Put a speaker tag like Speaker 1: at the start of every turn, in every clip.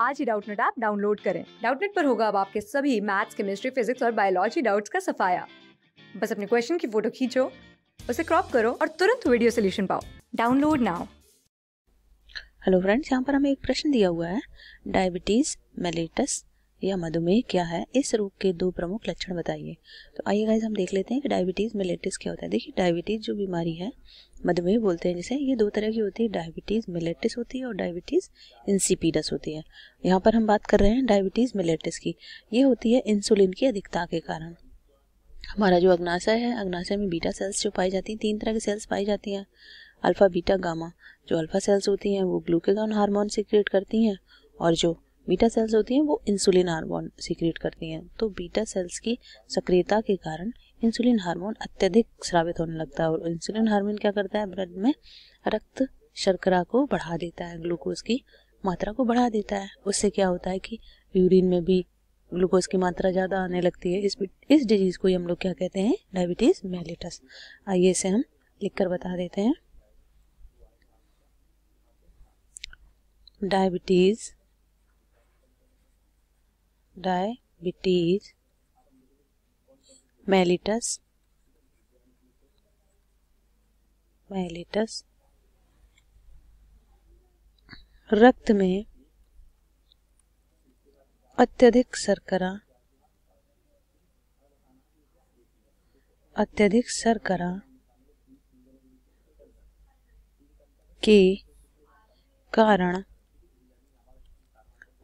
Speaker 1: आज ही Doubtnut app download करें डाउटनेट पर होगा अब आपके सभी मैथ्स केमिस्ट्री फिजिक्स और बायोलॉजी डाउट्स का सफाया बस अपने क्वेश्चन की फोटो खींचो उसे क्रॉप करो और तुरंत वीडियो सोल्यूशन पाओ डाउनलोड नाउ हेलो फ्रेंड्स यहाँ पर हमें एक प्रश्न दिया हुआ है डायबिटीज़ मेलेटस या मधुमेह क्या है इस रोग के दो प्रमुख लक्षण बताइए तो आइए गाइज हम देख लेते हैं कि डायबिटीज़ मिलेटिस क्या होता है देखिए डायबिटीज़ जो बीमारी है मधुमेह बोलते हैं जिसे ये दो तरह की होती है डायबिटीज़ मिलेटिस होती है और डायबिटीज़ इंसिपीडस होती है यहाँ पर हम बात कर रहे हैं डायबिटीज़ मिलेटिस की ये होती है इंसुलिन की अधिकता के कारण हमारा जो अग्नाशय है अग्नाशय में बीटा सेल्स जो पाई जाती हैं तीन तरह की सेल्स पाई जाती हैं अल्फ़ा बीटा गामा जो अल्फ़ा सेल्स होती हैं वो ग्लूकेगन हार्मोन से क्रिएट करती हैं और जो बीटा सेल्स होती हैं वो इंसुलिन हार्मोन सीक्रेट करती हैं तो बीटा सेल्स की सक्रियता के कारण इंसुलिन हार्मोन अत्यधिक स्रावित होने लगता है और इंसुलिन हार्मोन क्या करता है ब्लड में रक्त शर्करा को बढ़ा देता है ग्लूकोज की मात्रा को बढ़ा देता है उससे क्या होता है कि यूरिन में भी ग्लूकोज की मात्रा ज़्यादा आने लगती है इस इस डिजीज़ को ही हम लोग क्या कहते हैं डायबिटीज़ मेलिटस आइए इसे हम लिख कर बता देते हैं डायबिटीज़ डायबिटीज मेलिटस मेलिटस रक्त में अत्यधिक शर्करा अत्यधिक शर्करा के कारण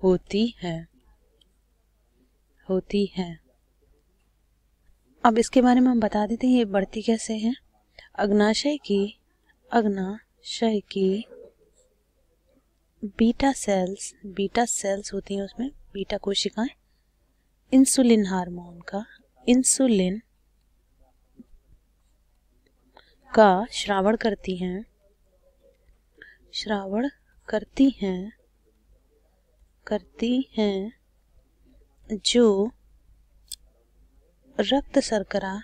Speaker 1: होती है होती है अब इसके बारे में हम बता देते हैं ये बढ़ती कैसे है अग्नाशय की अग्नाशय की बीटा सेल्स बीटा सेल्स होती हैं उसमें बीटा कोशिकाएं इंसुलिन हार्मोन का इंसुलिन का श्रावण करती हैं श्रावण करती हैं करती हैं जो रक्त शर्करा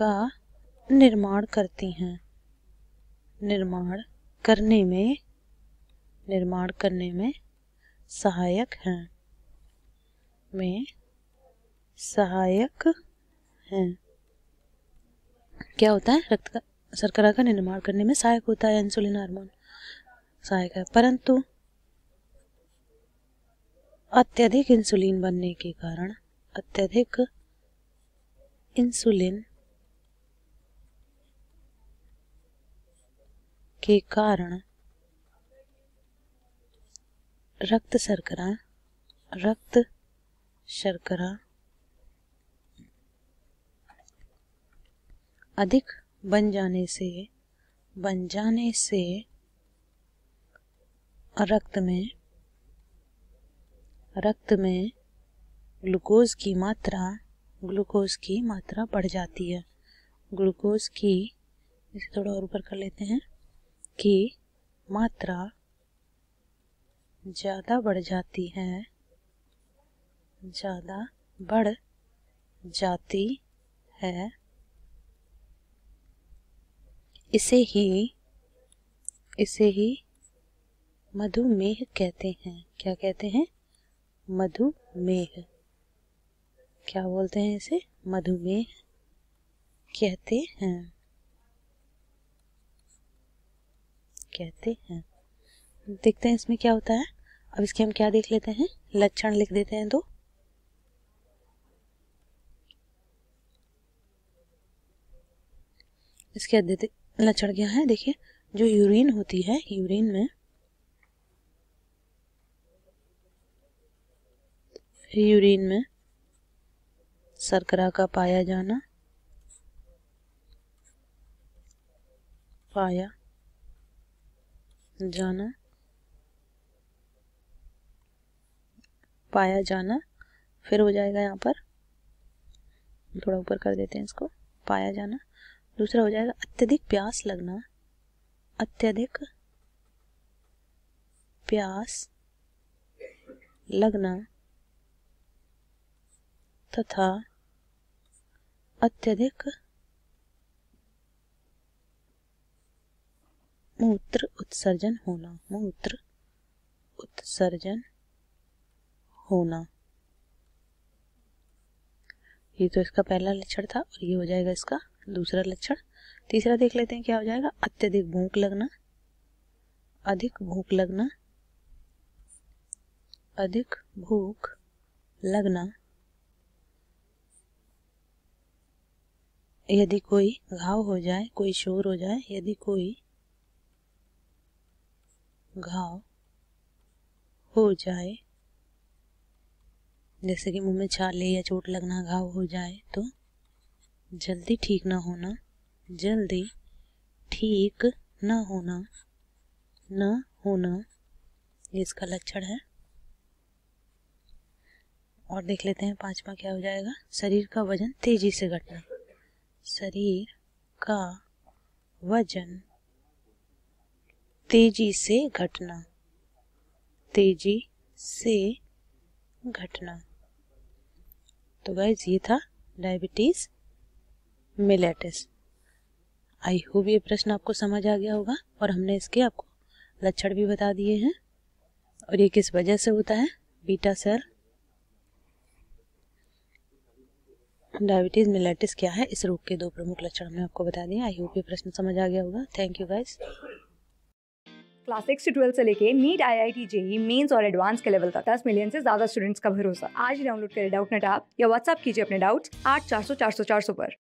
Speaker 1: का निर्माण करती हैं निर्माण करने में निर्माण करने में सहायक हैं में सहायक हैं क्या होता है रक्त का शर्करा का निर्माण करने में सहायक होता है इंसुलिन हार्मोन सहायक है परंतु अत्यधिक इंसुलिन बनने के कारण अत्यधिक इंसुलिन के कारण रक्त शर्करा रक्त शर्करा अधिक बन जाने से बन जाने से रक्त में रक्त में ग्लूकोज की मात्रा ग्लूकोज की मात्रा बढ़ जाती है ग्लूकोज की इसे थोड़ा और ऊपर कर लेते हैं कि मात्रा ज़्यादा बढ़ जाती है ज़्यादा बढ़ जाती है इसे ही इसे ही मधुमेह कहते हैं क्या कहते हैं मधुमेह क्या बोलते हैं इसे मधुमेह कहते हैं कहते हैं देखते हैं इसमें क्या होता है अब इसके हम क्या देख लेते हैं लक्षण लिख देते हैं दो इसके लक्षण क्या है देखिए जो यूरिन होती है यूरिन में यूरिन में शर्करा का पाया जाना पाया जाना पाया जाना फिर हो जाएगा यहाँ पर थोड़ा ऊपर कर देते हैं इसको पाया जाना दूसरा हो जाएगा अत्यधिक प्यास लगना अत्यधिक प्यास लगना तथा अत्यधिक मूत्र उत्सर्जन होना मूत्र उत्सर्जन होना ये तो इसका पहला लक्षण था और ये हो जाएगा इसका दूसरा लक्षण तीसरा देख लेते हैं क्या हो जाएगा अत्यधिक भूख लगना अधिक भूख लगना अधिक भूख लगना यदि कोई घाव हो जाए कोई शोर हो जाए यदि कोई घाव हो जाए जैसे कि मुंह में छाले या चोट लगना घाव हो जाए तो जल्दी ठीक ना होना जल्दी ठीक ना होना ना होना ये इसका लक्षण है और देख लेते हैं पांचवा क्या हो जाएगा शरीर का वजन तेजी से घटना शरीर का वजन तेजी से घटना तेजी से घटना तो गाइज ये था डायबिटीज मिलेटिस आई होप ये प्रश्न आपको समझ आ गया होगा और हमने इसके आपको लक्षण भी बता दिए हैं और ये किस वजह से होता है बीटा सेल डायबिटीज़ मिलेटिस क्या है इस रोग के दो प्रमुख लक्षण हमने आपको बता दिए आई होप ये प्रश्न समझ आ गया होगा thank you guys class six twelfth से लेके NEET I I T JEE mains और एडवांस के लेवल तक दस मिलियन से ज्यादा स्टूडेंट्स का भरोसा आज डाउनलोड करें डाउट नेट आप या व्हाट्सअप कीजिए अपने डाउट्स आठ चार सौ चार सौ चार सौ पर